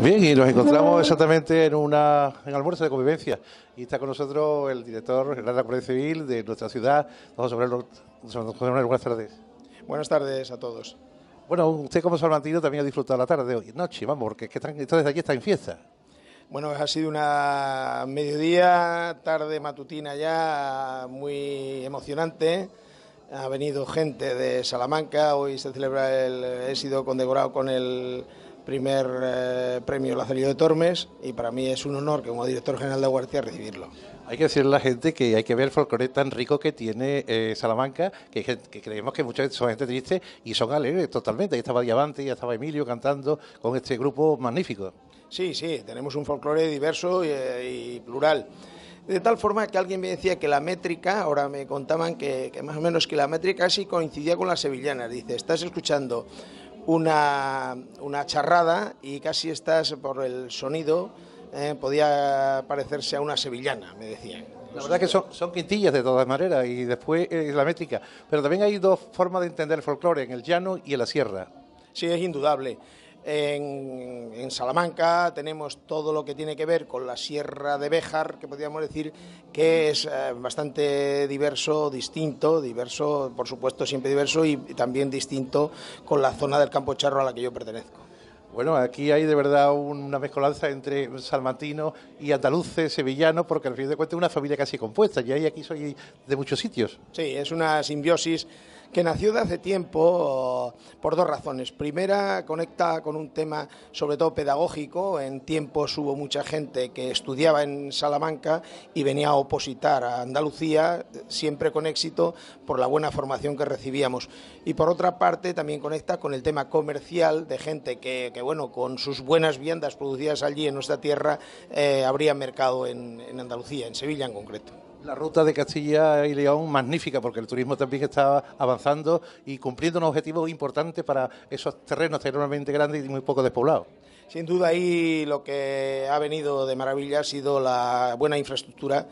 Bien, y nos encontramos exactamente en una almuerzo de convivencia. Y está con nosotros el director general de la Guardia Civil de nuestra ciudad, don José Manuel, buenas tardes. Buenas tardes a todos. Bueno, usted como salmantino también ha disfrutado la tarde hoy, noche, vamos, porque es que están, aquí está en fiesta. Bueno, ha sido una mediodía, tarde matutina ya, muy emocionante. Ha venido gente de Salamanca, hoy se celebra el, he sido condecorado con el primer eh, premio lo ha salido de Tormes y para mí es un honor que como director general de Guardia recibirlo. Hay que decirle a la gente que hay que ver el folclore tan rico que tiene eh, Salamanca, que, creemos que muchas veces son gente triste y son alegres totalmente. Ahí estaba Diamante, ya estaba Emilio cantando con este grupo magnífico. Sí, sí, tenemos un folclore diverso eh, y, plural. De tal forma que alguien me decía que la métrica, ahora me contaban que, más o menos que la métrica sí coincidía con las sevillanas. Dice, estás escuchando una, charrada y casi estás por el sonido. Eh, podía parecerse a una sevillana, me decían. La verdad que son, son quintillas de todas maneras y después es la métrica. Pero también hay dos formas de entender el folclore, en el llano y en la sierra. Sí, es indudable. En, Salamanca tenemos todo lo que tiene que ver con la Sierra de Béjar, que podríamos decir que es eh, bastante diverso, distinto, diverso, por supuesto siempre diverso y también distinto con la zona del Campo Charro a la que yo pertenezco. Bueno, aquí hay de verdad una mezcolanza entre salmantino y andaluce sevillano, porque al fin de cuentas es una familia casi compuesta. y y aquí soy de muchos sitios. Sí, es una simbiosis que nació de hace tiempo por dos razones. Primera, conecta con un tema sobre todo pedagógico. En tiempos hubo mucha gente que estudiaba en Salamanca y venía a opositar a Andalucía, siempre con éxito, por la buena formación que recibíamos. Y por otra parte, también conecta con el tema comercial de gente que bueno, con sus buenas viandas producidas allí en nuestra tierra eh, habría mercado en, Andalucía, en Sevilla en concreto. La ruta de Castilla y León magnífica porque el turismo también está avanzando y cumpliendo un objetivo importante para esos terrenos enormemente grandes y muy poco despoblados. Sin duda ahí lo que ha venido de maravilla ha sido la buena infraestructura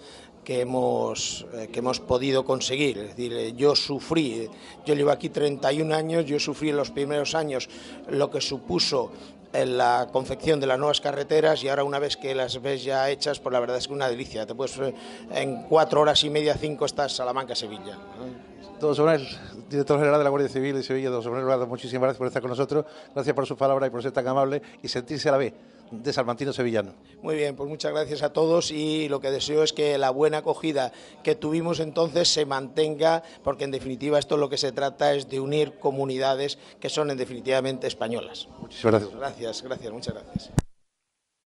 que hemos, eh, que hemos podido conseguir. Es decir, eh, yo sufrí, yo llevo aquí 31 años, yo sufrí en los primeros años lo que supuso en eh, la confección de las nuevas carreteras y ahora una vez que las ves ya hechas, pues la verdad es que una delicia. Te puedes, en cuatro horas y media, cinco, estás Salamanca-Sevilla. Don el director general de la Guardia Civil de Sevilla, don Sobral, muchísimas gracias por estar con nosotros, gracias por su palabra y por ser tan amable y sentirse a la vez de Salmantino Sevillano. Muy bien, pues muchas gracias a todos y lo que deseo es que la buena acogida que tuvimos entonces se mantenga, porque en definitiva esto lo que se trata es de unir comunidades que son en definitivamente españolas. Muchísimas gracias. Gracias, gracias, muchas gracias.